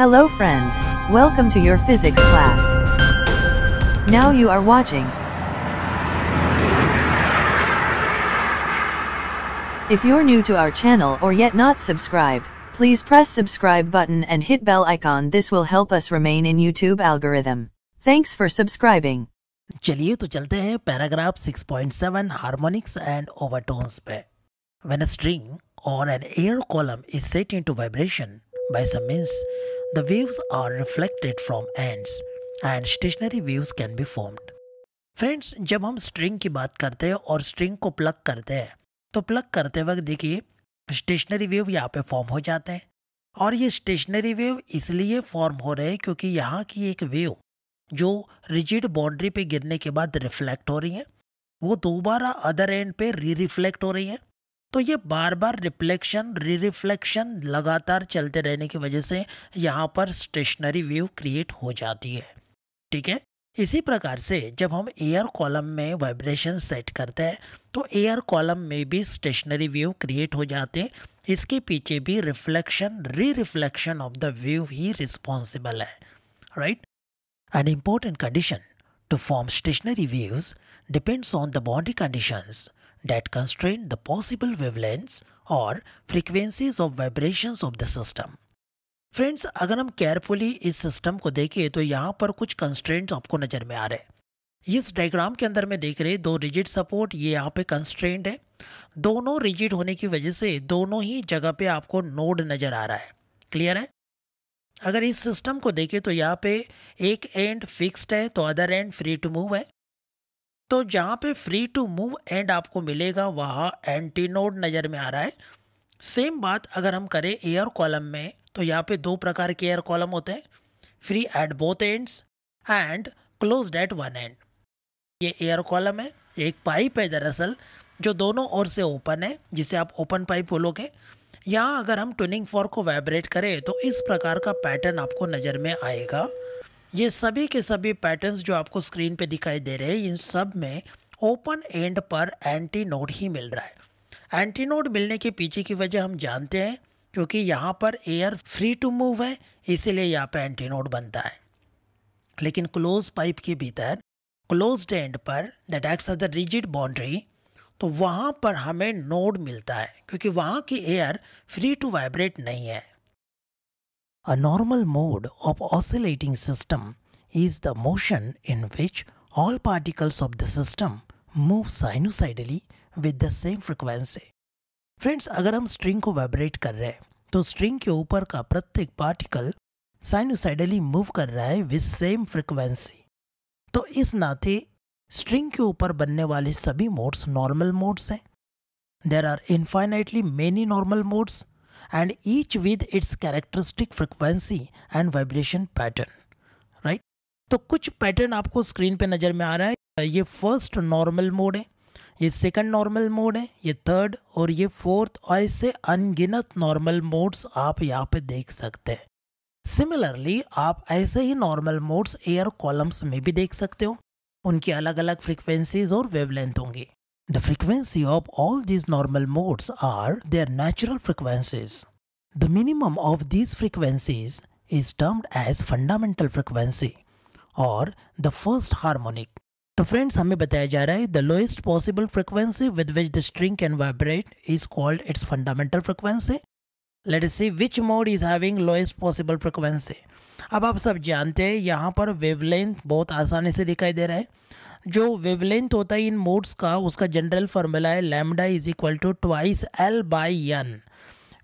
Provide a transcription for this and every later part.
Hello friends, welcome to your physics class. Now you are watching. If you're new to our channel or yet not subscribed, please press subscribe button and hit bell icon this will help us remain in YouTube algorithm. Thanks for subscribing. चलिए तो चलते हैं paragraph 6.7 harmonics and overtones पे When a string or an air column is set into vibration by some means, The waves are reflected from ends and stationary waves can be formed. Friends जब हम string की बात करते हैं और string को plug करते हैं तो प्लग करते वक्त देखिए स्टेशनरी वेव यहाँ पे फॉर्म हो जाते हैं और ये स्टेशनरी वेव इसलिए फॉर्म हो रहे हैं क्योंकि यहाँ की एक वेव जो रिजिड बाउंड्री पे गिरने के बाद रिफ्लेक्ट हो रही है वो दोबारा अदर एंड पे री रिफ्लेक्ट हो रही है तो ये बार बार रिफ्लेक्शन री रिफ्लेक्शन लगातार चलते रहने की वजह से यहाँ पर स्टेशनरी वेव क्रिएट हो जाती है ठीक है इसी प्रकार से जब हम एयर कॉलम में वाइब्रेशन सेट करते हैं तो एयर कॉलम में भी स्टेशनरी वेव क्रिएट हो जाते हैं इसके पीछे भी reflection re reflection of the wave ही रिस्पॉन्सिबल है right an important condition to form stationary waves depends on the body conditions that constrain the possible wavelengths और frequencies of vibrations of the system. Friends अगर हम carefully इस system को देखें तो यहाँ पर कुछ कंस्ट्रेंट्स आपको नज़र में आ रहे हैं इस डायग्राम के अंदर में देख रहे दो रिजिड सपोर्ट ये यहाँ पे कंस्ट्रेंट है दोनों रिजिड होने की वजह से दोनों ही जगह पे आपको नोड नज़र आ रहा है क्लियर है अगर इस सिस्टम को देखें तो यहाँ पे एक एंड फिक्स्ड है तो other end free to move है तो जहाँ पे फ्री टू मूव एंड आपको मिलेगा वहाँ एंटीनोड नज़र में आ रहा है सेम बात अगर हम करें एयर कॉलम में तो यहाँ पे दो प्रकार के एयर कॉलम होते हैं free at both ends and close at one end ये एयर कॉलम है एक पाइप है दरअसल जो दोनों ओर से ओपन है जिसे आप ओपन पाइप बोलोगे यहाँ अगर हम ट्विनिंग फॉर को वाइब्रेट करें तो इस प्रकार का पैटर्न आपको नज़र में आएगा ये सभी के सभी पैटर्न्स जो आपको स्क्रीन पे दिखाई दे रहे हैं इन सब में ओपन एंड पर एंटी नोड ही मिल रहा है एंटी नोड मिलने के पीछे की वजह हम जानते हैं क्योंकि यहाँ पर एयर फ्री टू मूव है इसीलिए यहाँ पर एंटी नोड बनता है लेकिन क्लोज पाइप के भीतर क्लोज एंड पर that acts as the rigid boundary तो वहाँ पर हमें नोड मिलता है क्योंकि वहाँ की एयर फ्री टू वाइब्रेट नहीं है A normal mode of oscillating system is the motion in which all particles of the system move sinusoidally with the same frequency friends अगर हम स्ट्रिंग को वाइब्रेट कर रहे हैं तो स्ट्रिंग के ऊपर का प्रत्येक पार्टिकल साइनोसाइडली मूव कर रहा है विद सेम फ्रिक्वेंसी तो इस नाते स्ट्रिंग के ऊपर बनने वाले सभी मोड्स नॉर्मल मोड्स हैं there are infinitely many normal modes and each with its characteristic frequency and vibration pattern right तो कुछ पैटर्न आपको स्क्रीन पर नज़र में आ रहा है ये फर्स्ट नॉर्मल मोड है ये सेकंड नॉर्मल मोड है ये थर्ड और ये फोर्थ और इससे अनगिनत नॉर्मल मोड्स आप यहाँ पे देख सकते हैं सिमिलरली आप ऐसे ही नॉर्मल मोड्स एयर कॉलम्स में भी देख सकते हो उनकी अलग अलग फ्रिक्वेंसीज और वेवलेंथ होंगी The frequency of all these normal modes are their natural frequencies. The minimum of these frequencies is termed as fundamental frequency और द फर्स्ट हार्मोनिक तो फ्रेंड्स हमें बताया जा रहा है the lowest possible frequency with which the string can vibrate is called its fundamental frequency let see which mode is having lowest possible frequency अब आप सब जानते हैं यहाँ पर वेवलेंथ बहुत आसानी से दिखाई दे रहा है जो वेवलेंथ होता है इन मोड्स का उसका जनरल फार्मूला है lambda is equal to twice L by N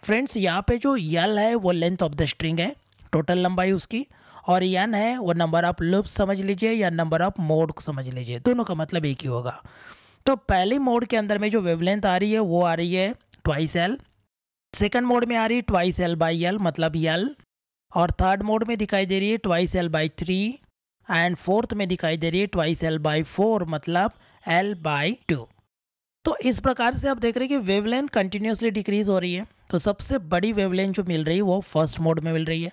friends यहाँ पे जो यल है वो लेंथ ऑफ द स्ट्रिंग है टोटल लंबाई उसकी और यन है वो नंबर ऑफ लूप समझ लीजिए या नंबर ऑफ मोड समझ लीजिए दोनों का मतलब एक ही होगा तो पहले मोड के अंदर में जो वेवलेंथ आ रही है वो आ रही है ट्वाइस एल सेकेंड मोड में आ रही है ट्वाइस एल बाई एल मतलब यल और थर्ड मोड में दिखाई दे रही है twice L by three and fourth में दिखाई दे रही है ट्वाइस एल बाई फोर मतलब एल बाई टू तो इस प्रकार से आप देख रहे हैं कि वेवलेंथ कंटिन्यूसली डिक्रीज हो रही है तो सबसे बड़ी वेवलेंथ जो मिल रही है वो फर्स्ट मोड में मिल रही है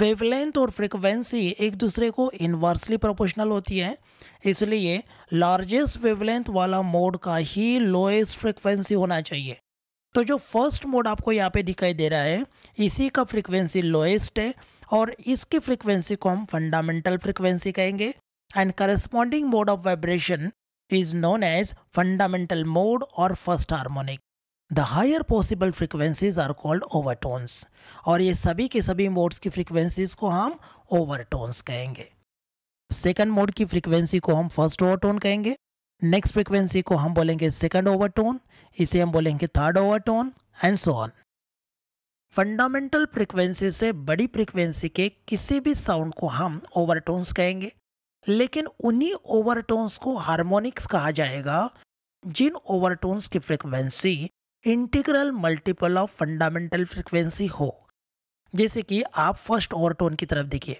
वेवलेंथ और फ्रिक्वेंसी एक दूसरे को इन्वर्सली प्रोपोर्शनल होती है इसलिए लार्जेस्ट वेवलेंथ वाला मोड का ही लोएस्ट फ्रिक्वेंसी होना चाहिए तो जो फर्स्ट मोड आपको यहाँ पे दिखाई दे रहा है इसी का फ्रिक्वेंसी लोएस्ट है और इसकी फ्रीक्वेंसी को हम फंडामेंटल फ्रीक्वेंसी कहेंगे and corresponding mode of vibration is known as fundamental mode और first harmonic the higher possible frequencies are called overtones और ये सभी के सभी मोड्स की फ्रिक्वेंसीज को हम ओवरटोन्स कहेंगे सेकंड मोड की फ्रिक्वेंसी को हम फर्स्ट ओवरटोन कहेंगे नेक्स्ट फ्रिक्वेंसी को हम बोलेंगे सेकंड ओवरटोन इसे हम बोलेंगे third overtone and so on fundamental frequency से बड़ी फ्रिक्वेंसी के किसी भी साउंड को हम ओवरटोन्स कहेंगे लेकिन उन्हीं ओवरटोन्स को हार्मोनिक्स कहा जाएगा जिन ओवरटोन्स की frequency integral multiple of fundamental frequency हो जैसे कि आप फर्स्ट ओवरटोन की तरफ देखिए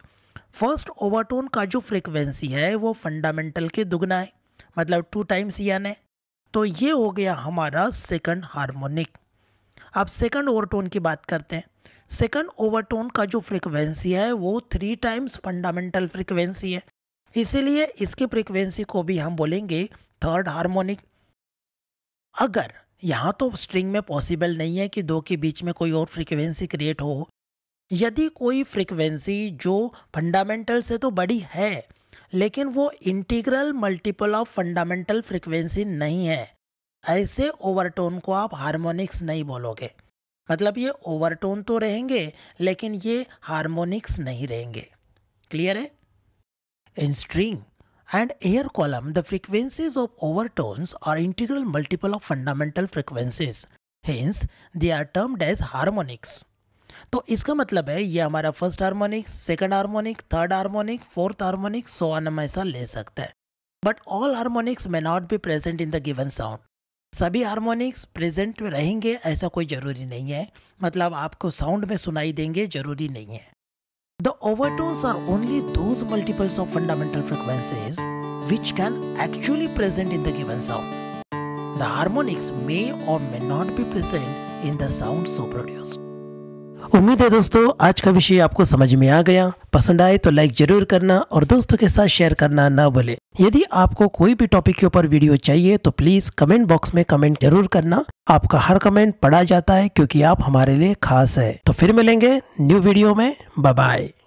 फर्स्ट ओवरटोन का जो फ्रिक्वेंसी है वो फंडामेंटल के दुगना है मतलब टू टाइम्स यान है तो ये हो गया हमारा सेकंड हार्मोनिक अब सेकंड ओवरटोन की बात करते हैं सेकंड ओवरटोन का जो फ्रिक्वेंसी है वो थ्री टाइम्स फंडामेंटल फ्रिक्वेंसी है इसीलिए इसकी फ्रिक्वेंसी को भी हम बोलेंगे थर्ड हार्मोनिक अगर यहाँ तो स्ट्रिंग में पॉसिबल नहीं है कि दो के बीच में कोई और फ्रिक्वेंसी क्रिएट हो यदि कोई फ्रिक्वेंसी जो फंडामेंटल से तो बड़ी है लेकिन वो integral multiple of fundamental frequency नहीं है ऐसे ओवरटोन को आप हारमोनिक्स नहीं बोलोगे मतलब ये ओवरटोन तो रहेंगे लेकिन ये हारमोनिक्स नहीं रहेंगे क्लियर है in string and air column the frequencies of overtones are integral multiple of fundamental frequencies hence they are termed as harmonics तो इसका मतलब है ये हमारा first harmonic second harmonic third harmonic fourth harmonic so on ऐसा ले सकते हैं but all harmonics may not be present in the given sound सभी हारमोनिक्स प्रेजेंट में रहेंगे ऐसा कोई ज़रूरी नहीं है मतलब आपको साउंड में सुनाई देंगे ज़रूरी नहीं है the overtones are only those multiples of fundamental frequencies which can actually present in the given sound the harmonics may और may not be present in the sound so produced उम्मीद है दोस्तों आज का विषय आपको समझ में आ गया पसंद आए तो लाइक जरूर करना और दोस्तों के साथ शेयर करना ना भूले यदि आपको कोई भी टॉपिक के ऊपर वीडियो चाहिए तो प्लीज कमेंट बॉक्स में कमेंट जरूर करना आपका हर कमेंट पढ़ा जाता है क्योंकि आप हमारे लिए खास है तो फिर मिलेंगे न्यू वीडियो में बाय